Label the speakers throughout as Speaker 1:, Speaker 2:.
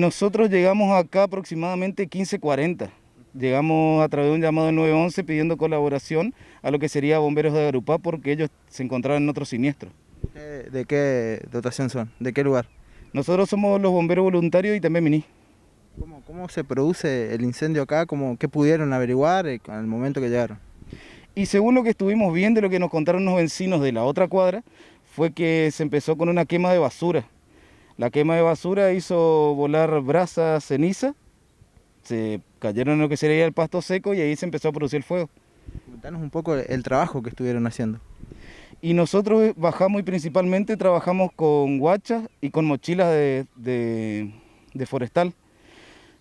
Speaker 1: Nosotros llegamos acá aproximadamente 15.40. Llegamos a través de un llamado del 911 pidiendo colaboración a lo que sería Bomberos de Agrupá porque ellos se encontraron en otro siniestro. ¿De qué dotación son? ¿De qué lugar? Nosotros somos los bomberos voluntarios y
Speaker 2: también MINI. ¿Cómo, se produce el incendio acá? ¿Cómo, ¿Qué pudieron averiguar eh, al
Speaker 1: momento que llegaron? Y según lo que estuvimos viendo, lo que nos contaron los vecinos de la otra cuadra, fue que se empezó con una quema de basura. La quema de basura hizo volar brasas, ceniza, se cayeron en lo que sería el pasto seco y ahí se empezó a producir el fuego. Cuéntanos un poco el trabajo que estuvieron haciendo. Y nosotros bajamos y principalmente trabajamos con guachas y con mochilas de, de forestal.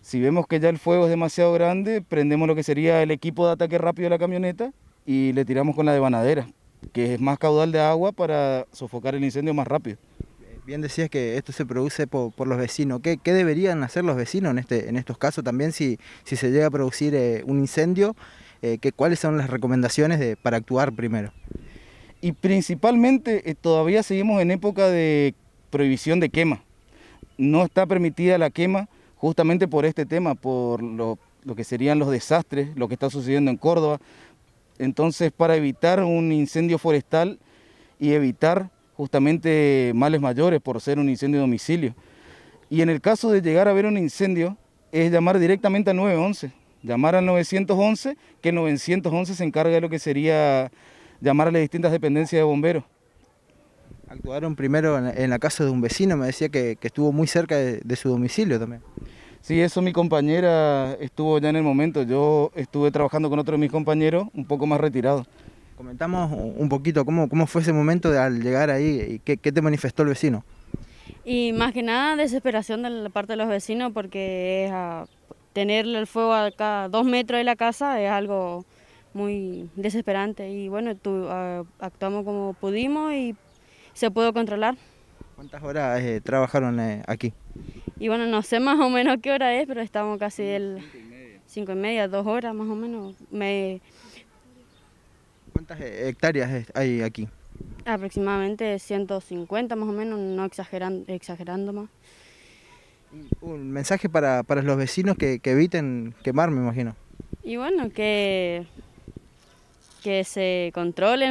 Speaker 1: Si vemos que ya el fuego es demasiado grande, prendemos lo que sería el equipo de ataque rápido de la camioneta y le tiramos con la devanadera, que es más caudal de agua para sofocar el incendio más rápido
Speaker 2: bien decías que esto se produce por, los vecinos. ¿Qué, deberían hacer los vecinos en, este, en estos casos también si, si se llega a producir eh, un incendio? Eh,
Speaker 1: ¿Cuáles son las recomendaciones para actuar primero? Y principalmente eh, todavía seguimos en época de prohibición de quema. No está permitida la quema justamente por este tema, por lo que serían los desastres, lo que está sucediendo en Córdoba. Entonces, para evitar un incendio forestal y evitar justamente males mayores por ser un incendio de domicilio. Y en el caso de llegar a ver un incendio, es llamar directamente al 911, llamar al 911, que 911 se encarga de lo que sería llamar a las distintas dependencias de bomberos.
Speaker 2: Actuaron primero en la casa de un vecino, me decía que, estuvo muy cerca de, su domicilio también.
Speaker 1: Sí, eso mi compañera estuvo ya en el momento. Yo estuve trabajando con otro de mis compañeros un poco más retirado
Speaker 2: comentamos un poquito cómo, cómo fue ese momento al llegar ahí y qué, te manifestó el vecino.
Speaker 3: Y más que nada desesperación de la parte de los vecinos porque ah, tener el fuego acá a dos metros de la casa es algo muy desesperante y bueno, ah, actuamos como pudimos y se pudo controlar.
Speaker 2: ¿Cuántas horas eh, trabajaron eh, aquí?
Speaker 3: Y bueno, no sé más o menos qué hora es, pero estamos casi el Cinco y media, dos horas más o menos. Me,
Speaker 2: ¿Cuántas eh, hectáreas hay aquí?
Speaker 3: Aproximadamente 150 más o menos, no exagerando, exagerando más.
Speaker 2: Un mensaje para, los vecinos que, que, eviten quemar, me imagino.
Speaker 3: Y bueno, que, que se controlen.